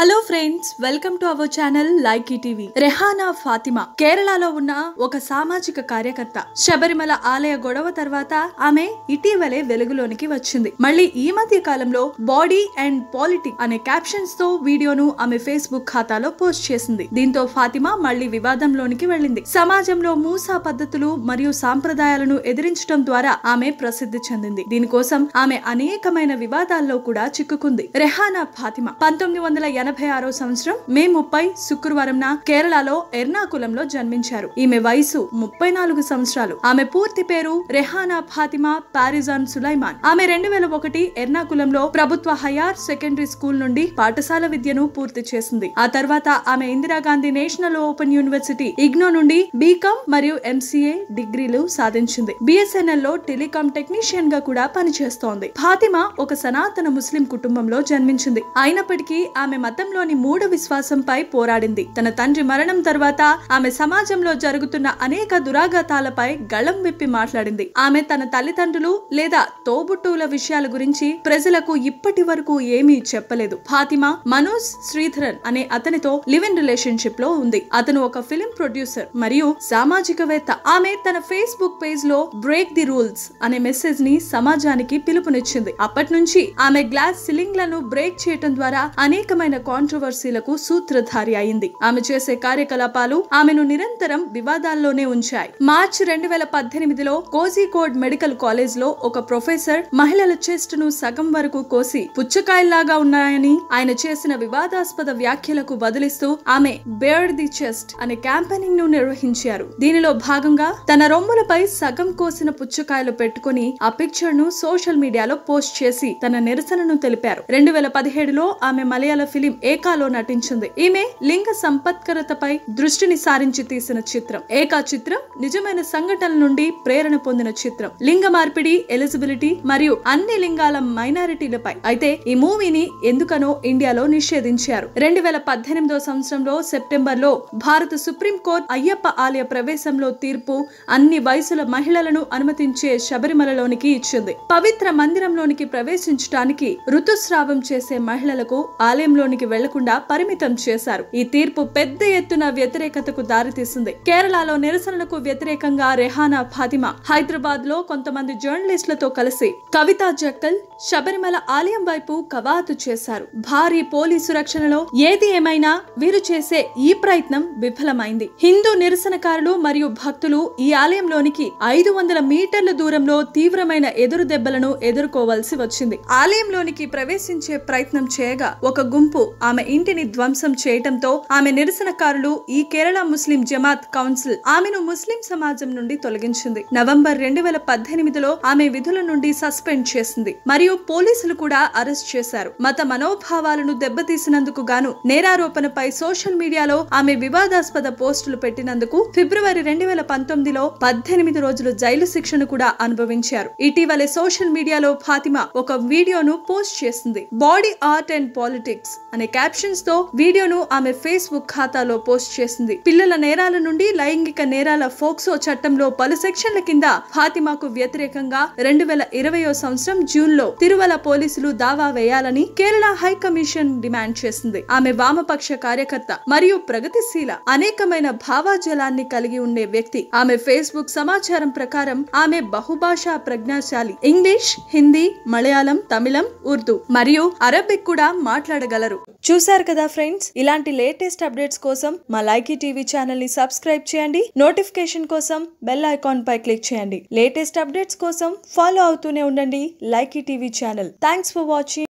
hello friends welcome to our channel like TV Rehana Fathima కేరళలో ఉన్న ఒక సామాజిక కార్యకర్త శబరిమల ఆలయ గొడవ తర్వాత ఆమె ఇటీవలే వెలుగులోనికి వచ్చింది మళ్ళీ ఈ మధ్య కాలంలో బాడీ అండ్ పాలిటిక్ అనే క్యాప్షన్స్ తో వీడియోను ఆమె ఫేస్బుక్ ఖాతాలో పోస్ట్ చేసింది దీంతో ఫాతిమా మళ్ళీ వివాదంలోనికి వెళ్ళింది సమాజంలో మూసా పద్ధతులు మరియు సాంప్రదాయాలను ఎదిరించడం ద్వారా ఆమె ప్రసిద్ధి చెందింది దీనికోసం ఆమె అనేకమైన వివాదాల్లో కూడా చిక్కుకుంది రెహానా ఫాతిమా పంతొమ్మిది వందల ఎనభై ఆరో సంవత్సరం మే ముప్పై శుక్రవారంన కేరళలో ఎర్నాకులంలో జన్మించారు ఈమె వయసు ముప్పై నాలుగు సంవత్సరాలు ఆమె పూర్తి పేరు రెహానా ఫాతిమా పారిజాన్ సులైమాన్ ఆమె రెండు వేల ఒకటి ఎర్నాకులంలో ప్రభుత్వ హయార్ సెకండరీ స్కూల్ నుండి పాఠశాల విద్యను పూర్తి చేసింది ఆ తర్వాత ఆమె Indira Gandhi national open university IGNOU నుండి బీకామ్ మరియు ఎంసీఏ డిగ్రీలు సాధించింది బిఎస్ఎన్ఎల్ లో టెలికాం టెక్నీషియన్ గా కూడా పనిచేస్తోంది ఫాతిమా ఒక సనాతన ముస్లిం కుటుంబంలో జన్మించింది అయినప్పటికీ ఆమె మత మతంలోని మూఢ విశ్వాసంపై పోరాడింది తన తండ్రి మరణం తర్వాత ఆమె సమాజంలో జరుగుతున్న అనేక దురాఘాతాలపై గళం విప్పి మాట్లాడింది ఆమె తన తల్లిదండ్రులు లేదా తోబుట్టువుల విషయాల గురించి ప్రజలకు ఇప్పటి వరకు ఏమీ చెప్పలేదు ఫాతిమా మనోజ్ శ్రీధరన్ అనే అతనితో లివ్ ఇన్ రిలేషన్షిప్ లో ఉంది అతను ఒక ఫిలిం ప్రొడ్యూసర్ మరియు సామాజికవేత్త ఆమె తన ఫేస్బుక్ పేజ్ లో బ్రేక్ ది రూల్స్ అనే మెసేజ్ ని సమాజానికి పిలుపునిచ్చింది అప్పటి నుంచి ఆమె గ్లాస్ సిలింగ్ లను బ్రేక్ చేయటం ద్వారా అనేకమైన కాంట్రవర్సీలకు సూత్రధారి అయింది ఆమె చేసే కార్యకలాపాలు ఆమెను నిరంతరం వివాదాల్లోనే ఉంచాయి మార్చి రెండు వేల పద్దెనిమిదిలో కోజికోడ్ మెడికల్ కాలేజ్ లో ఒక ప్రొఫెసర్ మహిళల చెస్ట్ ను సగం వరకు కోసి పుచ్చకాయల్లాగా ఉన్నాయని ఆయన చేసిన వివాదాస్పద వ్యాఖ్యలకు బదులిస్తూ ఆమె బేర్డ్ ది చెస్ట్ అనే క్యాంపెయినింగ్ ను నిర్వహించారు దీనిలో భాగంగా తన రొమ్ములపై సగం కోసిన పుచ్చకాయలు పెట్టుకుని ఆ పిక్చర్ ను సోషల్ మీడియాలో పోస్ట్ చేసి తన నిరసనను తెలిపారు రెండు వేల పదిహేడులో ఆమె మలయాళ ఫిలిం ఏకాలో నటించింది ఈమె లింగ సంపత్కరతపై దృష్టిని సారించి తీసిన చిత్రం ఏకా చిత్రం నిజమైన సంఘటనల నుండి ప్రేరణ పొందిన చిత్రం లింగ మార్పిడి ఎలిజిబిలిటీ మరియు అన్ని లింగాల మైనారిటీలపై అయితే ఈ మూవీని ఎందుకనో ఇండియాలో నిషేధించారు రెండు వేల పద్దెనిమిదో సంవత్సరంలో సెప్టెంబర్ లో భారత సుప్రీంకోర్టు అయ్యప్ప ఆలయ ప్రవేశంలో తీర్పు అన్ని వయసుల మహిళలను అనుమతించే శబరిమలలోనికి ఇచ్చింది పవిత్ర మందిరంలోనికి ప్రవేశించడానికి ఋతుస్రావం చేసే మహిళలకు ఆలయంలోనికి వెళ్లకుండా పరిమితం చేశారు ఈ తీర్పు పెద్ద ఎత్తున వ్యతిరేకతకు దారితీసింది కేరళలో నిరసనలకు వ్యతిరేకంగా రెహానా ఫాతిమా హైదరాబాద్ లో కొంతమంది జర్నలిస్టులతో కలిసి కవితా జక్కల్ శబరిమల ఆలయం వైపు కవాతు చేశారు భారీ పోలీసు సురక్షణలో ఏది ఏమైనా వీరు చేసే ఈ ప్రయత్నం విఫలమైంది హిందూ నిరసనకారులు మరియు భక్తులు ఈ ఆలయంలోనికి ఐదు వందల మీటర్ల దూరంలో తీవ్రమైన ఎదురు దెబ్బలను ఎదుర్కోవాల్సి వచ్చింది ఆలయంలోనికి ప్రవేశించే ప్రయత్నం చేయగా ఒక గుంపు ఆమె ఇంటిని ధ్వంసం చేయటంతో ఆమె నిరసనకారులు ఈ కేరళ ముస్లిం జమాత్ కౌన్సిల్ ఆమెను ముస్లిం సమాజం నుండి తొలగించింది నవంబర్ రెండు వేల పద్దెనిమిదిలో ఆమె విధుల నుండి సస్పెండ్ చేసింది మరియు పోలీసులు కూడా అరెస్ట్ చేశారు మత మనోభావాలను దెబ్బతీసినందుకు గాను నేరారోపణపై సోషల్ మీడియాలో ఆమె వివాదాస్పద పోస్టులు పెట్టినందుకు ఫిబ్రవరి రెండు వేల పంతొమ్మిదిలో పద్దెనిమిది రోజులు జైలు శిక్షను కూడా అనుభవించారు ఇటీవలే సోషల్ మీడియాలో ఫాతిమా ఒక వీడియోను పోస్ట్ చేసింది బాడీ ఆర్ట్ అండ్ పాలిటిక్స్ అనే క్యాప్షన్స్ తో వీడియోను ఆమె ఫేస్బుక్ ఖాతాలో పోస్ట్ చేసింది పిల్లల నేరాల నుండి లైంగిక నేరాల ఫోక్సో చట్టంలో పలు సెక్షన్ల కింద ఫాతిమాకు వ్యతిరేకంగా రెండు వేల ఇరవయో సంవత్సరం జూన్ లో తిరుమల పోలీసులు దావా వేయాలని కేరళ హై కమిషన్ డిమాండ్ చేసింది ఆమె వామపక్ష కార్యకర్త మరియు ప్రగతిశీల అనేకమైన భావాజలాన్ని కలిగి ఉండే వ్యక్తి ఆమె ఫేస్బుక్ సమాచారం ప్రకారం ఆమె బహుభాషా ప్రజ్ఞాశాలి ఇంగ్లీష్ హిందీ మలయాళం తమిళం ఉర్దూ మరియు అరబిక్ కూడా మాట్లాడగలరు చూసారు కదా ఫ్రెండ్స్ ఇలాంటి లేటెస్ట్ అప్డేట్స్ కోసం మా లైకీ టీవీ ఛానల్ ని సబ్స్క్రైబ్ చేయండి నోటిఫికేషన్ కోసం బెల్ ఐకాన్ పై క్లిక్ చేయండి లేటెస్ట్ అప్డేట్స్ కోసం ఫాలో అవుతూనే ఉండండి likey TV channel thanks for watching